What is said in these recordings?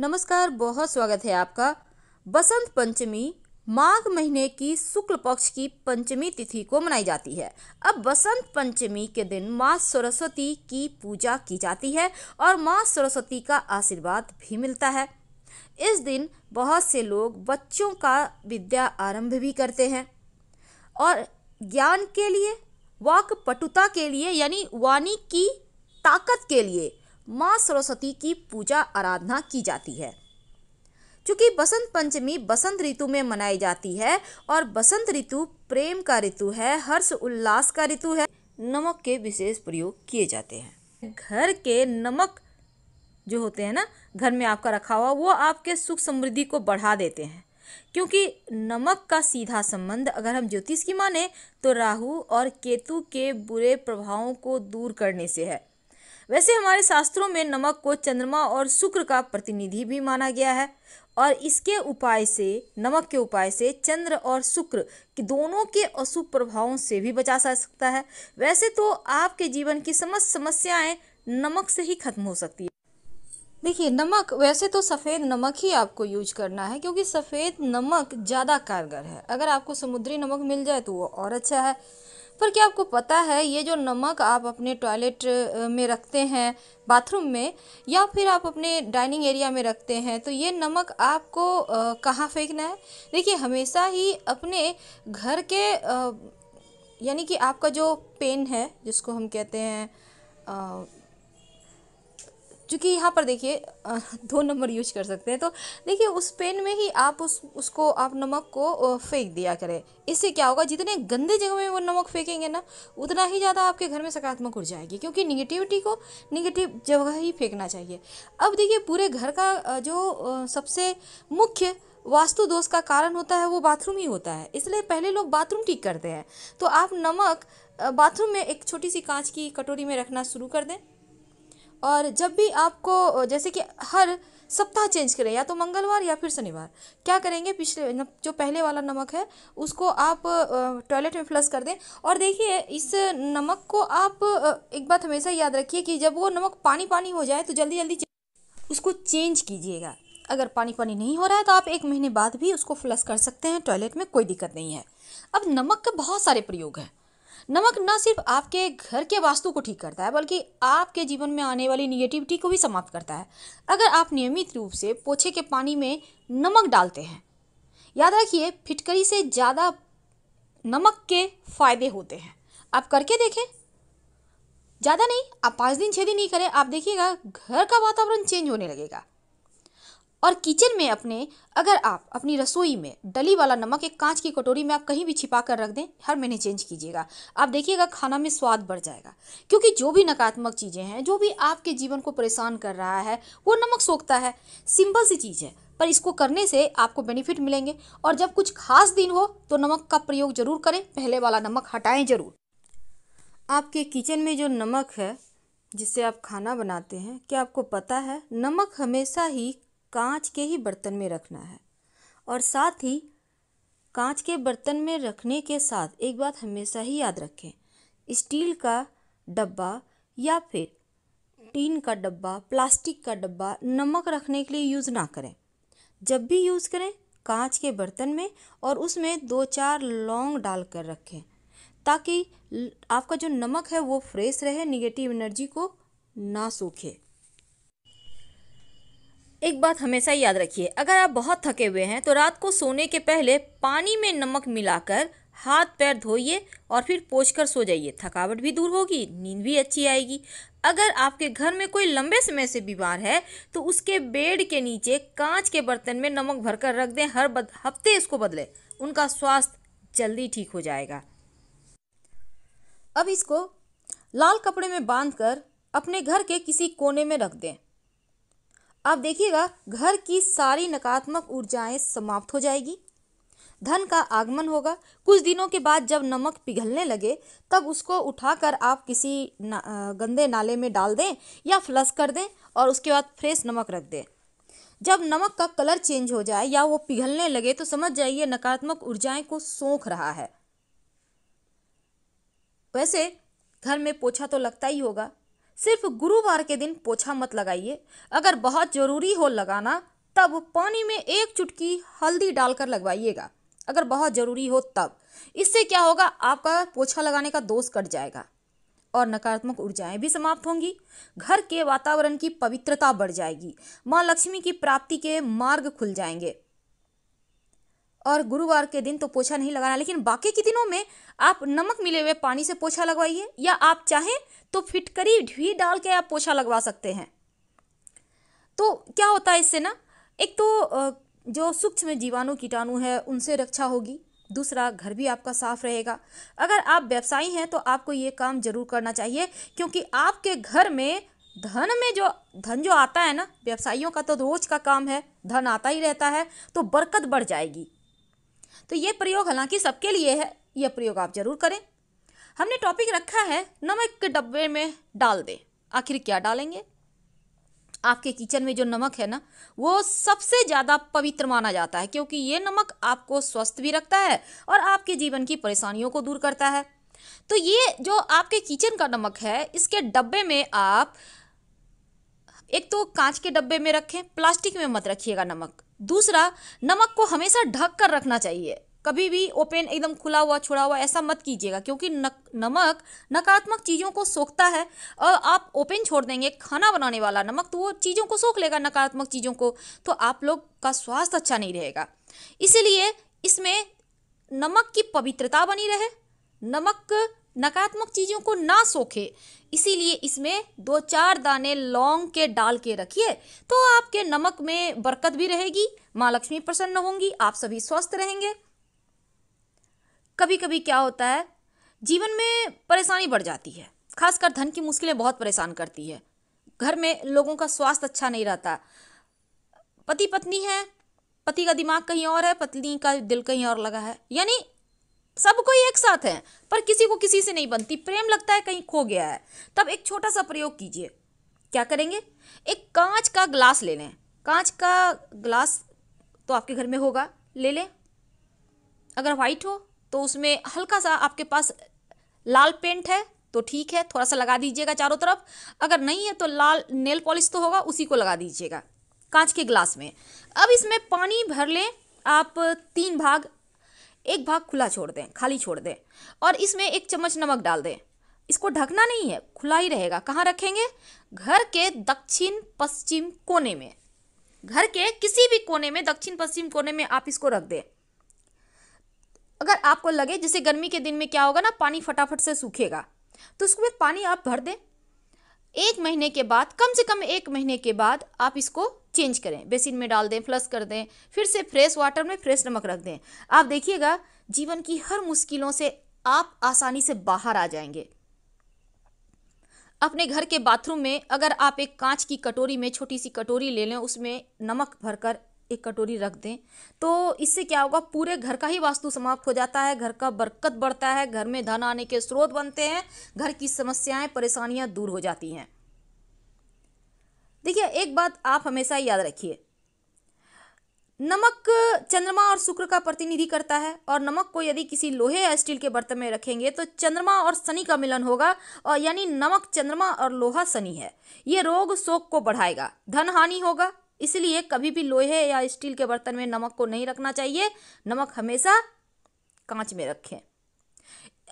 नमस्कार बहुत स्वागत है आपका बसंत पंचमी माघ महीने की शुक्ल पक्ष की पंचमी तिथि को मनाई जाती है अब बसंत पंचमी के दिन माँ सरस्वती की पूजा की जाती है और माँ सरस्वती का आशीर्वाद भी मिलता है इस दिन बहुत से लोग बच्चों का विद्या आरंभ भी करते हैं और ज्ञान के लिए वाक पटुता के लिए यानी वाणी की ताकत के लिए माँ सरस्वती की पूजा आराधना की जाती है चूँकि बसंत पंचमी बसंत ऋतु में मनाई जाती है और बसंत ऋतु प्रेम का ऋतु है हर्ष उल्लास का ऋतु है नमक के विशेष प्रयोग किए जाते हैं घर के नमक जो होते हैं ना घर में आपका रखा हुआ वो आपके सुख समृद्धि को बढ़ा देते हैं क्योंकि नमक का सीधा संबंध अगर हम ज्योतिष की माने तो राहु और केतु के बुरे प्रभावों को दूर करने से है वैसे हमारे शास्त्रों में नमक को चंद्रमा और शुक्र का प्रतिनिधि भी माना गया है और इसके उपाय से नमक के उपाय से चंद्र और शुक्र कि दोनों के अशुभ प्रभावों से भी बचा जा सकता है वैसे तो आपके जीवन की समस्त समस्याएं नमक से ही खत्म हो सकती है देखिए नमक वैसे तो सफ़ेद नमक ही आपको यूज करना है क्योंकि सफ़ेद नमक ज़्यादा कारगर है अगर आपको समुद्री नमक मिल जाए तो वो और अच्छा है पर क्या आपको पता है ये जो नमक आप अपने टॉयलेट में रखते हैं बाथरूम में या फिर आप अपने डाइनिंग एरिया में रखते हैं तो ये नमक आपको कहाँ फेंकना है देखिए हमेशा ही अपने घर के यानी कि आपका जो पेन है जिसको हम कहते हैं क्योंकि यहाँ पर देखिए दो नंबर यूज कर सकते हैं तो देखिए उस पेन में ही आप उस उसको आप नमक को फेंक दिया करें इससे क्या होगा जितने गंदे जगह में वो नमक फेंकेंगे ना उतना ही ज़्यादा आपके घर में सकारात्मक उड़ जाएगी क्योंकि निगेटिविटी को निगेटिव जगह ही फेंकना चाहिए अब देखिए पूरे घर का जो सबसे मुख्य वास्तु दोष का कारण होता है वो बाथरूम ही होता है इसलिए पहले लोग बाथरूम ठीक करते हैं तो आप नमक बाथरूम में एक छोटी सी कांच की कटोरी में रखना शुरू कर दें और जब भी आपको जैसे कि हर सप्ताह चेंज करें या तो मंगलवार या फिर शनिवार क्या करेंगे पिछले जो पहले वाला नमक है उसको आप टॉयलेट में फ्लश कर दें और देखिए इस नमक को आप एक बात हमेशा याद रखिए कि जब वो नमक पानी पानी हो जाए तो जल्दी जल्दी उसको चेंज कीजिएगा अगर पानी पानी नहीं हो रहा है तो आप एक महीने बाद भी उसको फ्लश कर सकते हैं टॉयलेट में कोई दिक्कत नहीं है अब नमक के बहुत सारे प्रयोग हैं नमक न सिर्फ आपके घर के वास्तु को ठीक करता है बल्कि आपके जीवन में आने वाली निगेटिविटी को भी समाप्त करता है अगर आप नियमित रूप से पोछे के पानी में नमक डालते हैं याद रखिए फिटकरी से ज़्यादा नमक के फायदे होते हैं आप करके देखें ज़्यादा नहीं आप पाँच दिन छः दिन नहीं करें आप देखिएगा घर का वातावरण चेंज होने लगेगा और किचन में अपने अगर आप अपनी रसोई में डली वाला नमक एक कांच की कटोरी में आप कहीं भी छिपा कर रख दें हर महीने चेंज कीजिएगा आप देखिएगा खाना में स्वाद बढ़ जाएगा क्योंकि जो भी नकारात्मक चीज़ें हैं जो भी आपके जीवन को परेशान कर रहा है वो नमक सोखता है सिंपल सी चीज़ है पर इसको करने से आपको बेनिफिट मिलेंगे और जब कुछ खास दिन हो तो नमक का प्रयोग जरूर करें पहले वाला नमक हटाएं जरूर आपके किचन में जो नमक है जिससे आप खाना बनाते हैं क्या आपको पता है नमक हमेशा ही कांच के ही बर्तन में रखना है और साथ ही कांच के बर्तन में रखने के साथ एक बात हमेशा ही याद रखें स्टील का डब्बा या फिर टीन का डब्बा प्लास्टिक का डब्बा नमक रखने के लिए यूज़ ना करें जब भी यूज़ करें कांच के बर्तन में और उसमें दो चार लौंग डाल कर रखें ताकि आपका जो नमक है वो फ्रेश रहे निगेटिव एनर्जी को ना सूखे एक बात हमेशा याद रखिए अगर आप बहुत थके हुए हैं तो रात को सोने के पहले पानी में नमक मिलाकर हाथ पैर धोइए और फिर पोछ कर सो जाइए थकावट भी दूर होगी नींद भी अच्छी आएगी अगर आपके घर में कोई लंबे समय से बीमार है तो उसके बेड के नीचे कांच के बर्तन में नमक भरकर रख दें हर बद, हफ्ते इसको बदले उनका स्वास्थ्य जल्दी ठीक हो जाएगा अब इसको लाल कपड़े में बांधकर अपने घर के किसी कोने में रख दें आप देखिएगा घर की सारी नकारात्मक ऊर्जाएं समाप्त हो जाएगी धन का आगमन होगा कुछ दिनों के बाद जब नमक पिघलने लगे तब उसको उठाकर आप किसी ना, गंदे नाले में डाल दें या फ्लश कर दें और उसके बाद फ्रेश नमक रख दें जब नमक का कलर चेंज हो जाए या वो पिघलने लगे तो समझ जाइए नकारात्मक ऊर्जाएं को सोख रहा है वैसे घर में पोछा तो लगता ही होगा सिर्फ गुरुवार के दिन पोछा मत लगाइए अगर बहुत ज़रूरी हो लगाना तब पानी में एक चुटकी हल्दी डालकर लगवाइएगा अगर बहुत ज़रूरी हो तब इससे क्या होगा आपका पोछा लगाने का दोष कट जाएगा और नकारात्मक ऊर्जाएं भी समाप्त होंगी घर के वातावरण की पवित्रता बढ़ जाएगी माँ लक्ष्मी की प्राप्ति के मार्ग खुल जाएंगे और गुरुवार के दिन तो पोछा नहीं लगाना लेकिन बाकी के दिनों में आप नमक मिले हुए पानी से पोछा लगवाइए या आप चाहें तो फिटकरी भी डाल के आप पोछा लगवा सकते हैं तो क्या होता है इससे ना एक तो जो सूक्ष्म जीवाणु कीटाणु है उनसे रक्षा होगी दूसरा घर भी आपका साफ रहेगा अगर आप व्यवसायी हैं तो आपको ये काम जरूर करना चाहिए क्योंकि आपके घर में धन में जो धन जो आता है ना व्यवसायियों का तो रोज का काम है धन आता ही रहता है तो बरकत बढ़ जाएगी तो ये प्रयोग हालांकि सबके लिए है यह प्रयोग आप जरूर करें हमने टॉपिक रखा है नमक के डब्बे में डाल दें आखिर क्या डालेंगे आपके किचन में जो नमक है ना वो सबसे ज़्यादा पवित्र माना जाता है क्योंकि ये नमक आपको स्वस्थ भी रखता है और आपके जीवन की परेशानियों को दूर करता है तो ये जो आपके किचन का नमक है इसके डब्बे में आप एक तो कांच के डब्बे में रखें प्लास्टिक में मत रखिएगा नमक दूसरा नमक को हमेशा ढक कर रखना चाहिए कभी भी ओपन एकदम खुला हुआ छुड़ा हुआ ऐसा मत कीजिएगा क्योंकि नक नमक नकारात्मक चीज़ों को सोखता है और आप ओपन छोड़ देंगे खाना बनाने वाला नमक तो वो चीज़ों को सोख लेगा नकारात्मक चीज़ों को तो आप लोग का स्वास्थ्य अच्छा नहीं रहेगा इसीलिए इसमें नमक की पवित्रता बनी रहे नमक नकारात्मक चीज़ों को ना सोखे इसीलिए इसमें दो चार दाने लौंग के डाल के रखिए तो आपके नमक में बरकत भी रहेगी माँ लक्ष्मी प्रसन्न होंगी आप सभी स्वस्थ रहेंगे कभी कभी क्या होता है जीवन में परेशानी बढ़ जाती है खासकर धन की मुश्किलें बहुत परेशान करती है घर में लोगों का स्वास्थ्य अच्छा नहीं रहता पति पत्नी है पति का दिमाग कहीं और है पत्नी का दिल कहीं और लगा है यानी सब कोई एक साथ हैं पर किसी को किसी से नहीं बनती प्रेम लगता है कहीं खो गया है तब एक छोटा सा प्रयोग कीजिए क्या करेंगे एक कांच का ग्लास ले लें कांच का ग्लास तो आपके घर में होगा ले लें अगर वाइट हो तो उसमें हल्का सा आपके पास लाल पेंट है तो ठीक है थोड़ा सा लगा दीजिएगा चारों तरफ अगर नहीं है तो लाल नेल पॉलिश तो होगा उसी को लगा दीजिएगा कांच के ग्लास में अब इसमें पानी भर लें आप तीन भाग एक भाग खुला छोड़ दें खाली छोड़ दें और इसमें एक चम्मच नमक डाल दें इसको ढकना नहीं है खुला ही रहेगा कहाँ रखेंगे घर के दक्षिण पश्चिम कोने में घर के किसी भी कोने में दक्षिण पश्चिम कोने में आप इसको रख दें अगर आपको लगे जैसे गर्मी के दिन में क्या होगा ना पानी फटाफट से सूखेगा तो उसमें पानी आप भर दें एक महीने के बाद कम से कम एक महीने के बाद आप इसको चेंज करें बेसिन में डाल दें फ्लस कर दें फिर से फ्रेश वाटर में फ्रेश नमक रख दें आप देखिएगा जीवन की हर मुश्किलों से आप आसानी से बाहर आ जाएंगे अपने घर के बाथरूम में अगर आप एक कांच की कटोरी में छोटी सी कटोरी ले लें उसमें नमक भरकर एक कटोरी रख दें तो इससे क्या होगा पूरे घर का ही वास्तु समाप्त हो जाता है घर का बरकत बढ़ता है घर में धन आने के स्रोत बनते हैं घर की समस्याएं परेशानियां दूर हो जाती हैं देखिए एक बात आप हमेशा याद रखिए नमक चंद्रमा और शुक्र का प्रतिनिधि करता है और नमक को यदि किसी लोहे या स्टील के बर्तन में रखेंगे तो चंद्रमा और शनि का मिलन होगा और यानी नमक चंद्रमा और लोहा शनि है ये रोग शोक को बढ़ाएगा धन हानि होगा इसलिए कभी भी लोहे या स्टील के बर्तन में नमक को नहीं रखना चाहिए नमक हमेशा कांच में रखें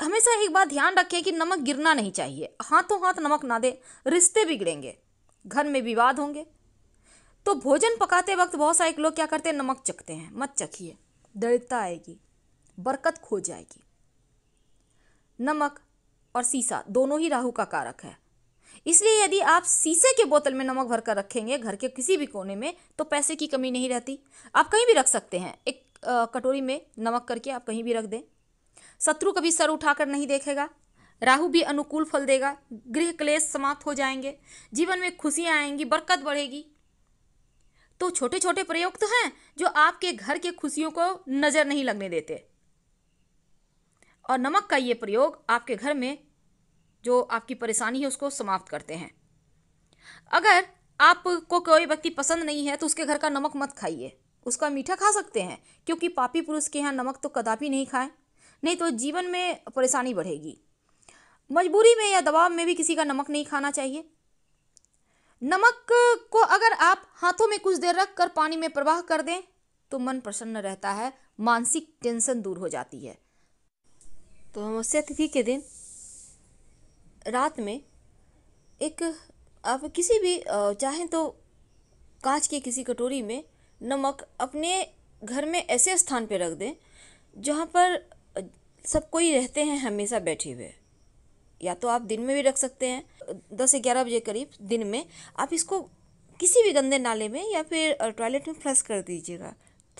हमेशा एक बात ध्यान रखें कि नमक गिरना नहीं चाहिए हाथों हाथ नमक ना दें रिश्ते बिगड़ेंगे घर में विवाद होंगे तो भोजन पकाते वक्त बहुत सारे लोग क्या करते हैं नमक चखते हैं मत चखिए दरिद्रता आएगी बरकत खो जाएगी नमक और सीसा दोनों ही राहु का कारक है इसलिए यदि आप शीशे के बोतल में नमक भरकर रखेंगे घर के किसी भी कोने में तो पैसे की कमी नहीं रहती आप कहीं भी रख सकते हैं एक कटोरी में नमक करके आप कहीं भी रख दें शत्रु कभी सर उठाकर नहीं देखेगा राहु भी अनुकूल फल देगा गृह क्लेश समाप्त हो जाएंगे जीवन में खुशियाँ आएंगी बरकत बढ़ेगी तो छोटे छोटे प्रयोग तो हैं जो आपके घर के खुशियों को नज़र नहीं लगने देते और नमक का ये प्रयोग आपके घर में जो आपकी परेशानी है उसको समाप्त करते हैं अगर आपको कोई व्यक्ति पसंद नहीं है तो उसके घर का नमक मत खाइए उसका मीठा खा सकते हैं क्योंकि पापी पुरुष के यहाँ नमक तो कदापि नहीं खाएं नहीं तो जीवन में परेशानी बढ़ेगी मजबूरी में या दबाव में भी किसी का नमक नहीं खाना चाहिए नमक को अगर आप हाथों में कुछ देर रख कर पानी में प्रवाह कर दें तो मन प्रसन्न रहता है मानसिक टेंशन दूर हो जाती है तो अमावस्या तिथि के दिन रात में एक आप किसी भी चाहें तो कांच की किसी कटोरी में नमक अपने घर में ऐसे स्थान पर रख दें जहाँ पर सब कोई रहते हैं हमेशा बैठे हुए या तो आप दिन में भी रख सकते हैं दस से ग्यारह बजे करीब दिन में आप इसको किसी भी गंदे नाले में या फिर टॉयलेट में फ्लश कर दीजिएगा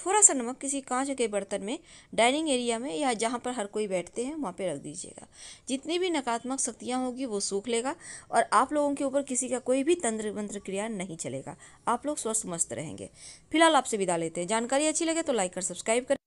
थोड़ा सा नमक किसी कांच के बर्तन में डाइनिंग एरिया में या जहाँ पर हर कोई बैठते हैं वहाँ पे रख दीजिएगा जितनी भी नकारात्मक शक्तियाँ होगी वो सूख लेगा और आप लोगों के ऊपर किसी का कोई भी तंत्र मंत्र क्रिया नहीं चलेगा आप लोग स्वस्थ मस्त रहेंगे फिलहाल आपसे विदा लेते हैं जानकारी अच्छी लगे तो लाइक कर सब्सक्राइब करें